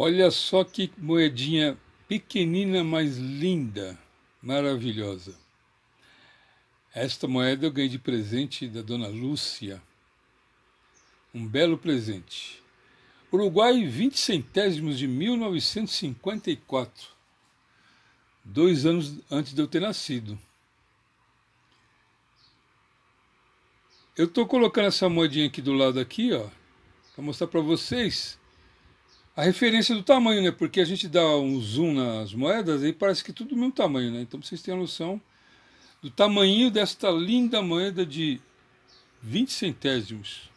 Olha só que moedinha pequenina, mas linda, maravilhosa. Esta moeda eu ganhei de presente da dona Lúcia. Um belo presente. Uruguai, 20 centésimos de 1954. Dois anos antes de eu ter nascido. Eu estou colocando essa moedinha aqui do lado aqui, ó, para mostrar para vocês a referência é do tamanho, né? Porque a gente dá um zoom nas moedas e parece que tudo do mesmo tamanho, né? Então vocês têm a noção do tamanho desta linda moeda de 20 centésimos.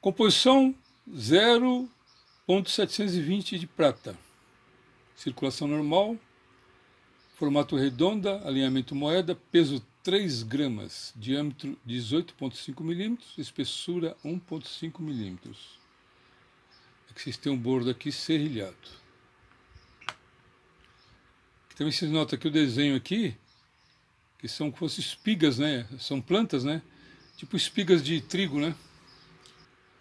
Composição 0.720 de prata. Circulação normal. Formato redonda, alinhamento moeda, peso 3 gramas, diâmetro 18.5 milímetros, espessura 1.5 milímetros é que vocês têm um bordo aqui serrilhado. Também vocês notam que o desenho aqui, que são como se fossem espigas, né? São plantas, né? Tipo espigas de trigo, né?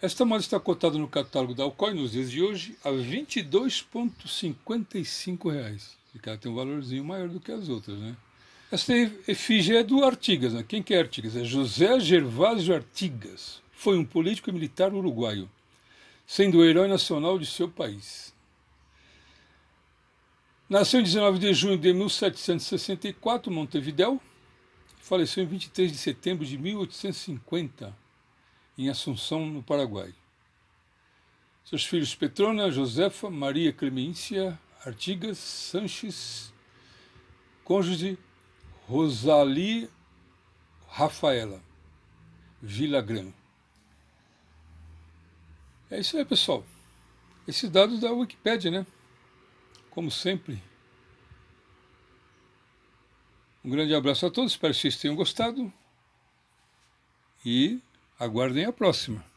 Esta moda está cotada no catálogo da Alcoy nos dias de hoje a R$ 22,55. E cada tem um valorzinho maior do que as outras, né? Esta efígie é do Artigas, né? Quem que é Artigas? É José Gervásio Artigas. Foi um político e militar uruguaio sendo o herói nacional de seu país. Nasceu em 19 de junho de 1764, Montevideo, faleceu em 23 de setembro de 1850, em Assunção, no Paraguai. Seus filhos Petrona, Josefa, Maria Clemência, Artigas, Sanches, cônjuge Rosalie Rafaela Villagrán. É isso aí, pessoal. Esses dados da Wikipedia, né? Como sempre. Um grande abraço a todos, espero que vocês tenham gostado e aguardem a próxima.